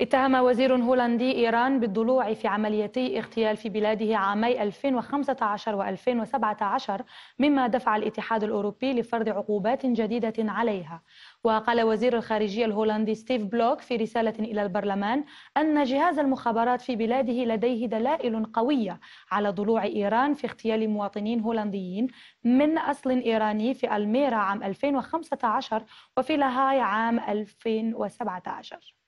اتهم وزير هولندي إيران بالضلوع في عمليتي اغتيال في بلاده عامي 2015 و 2017 مما دفع الاتحاد الأوروبي لفرض عقوبات جديدة عليها وقال وزير الخارجية الهولندي ستيف بلوك في رسالة إلى البرلمان أن جهاز المخابرات في بلاده لديه دلائل قوية على ضلوع إيران في اغتيال مواطنين هولنديين من أصل إيراني في ألميرا عام 2015 وفي لاهاي عام 2017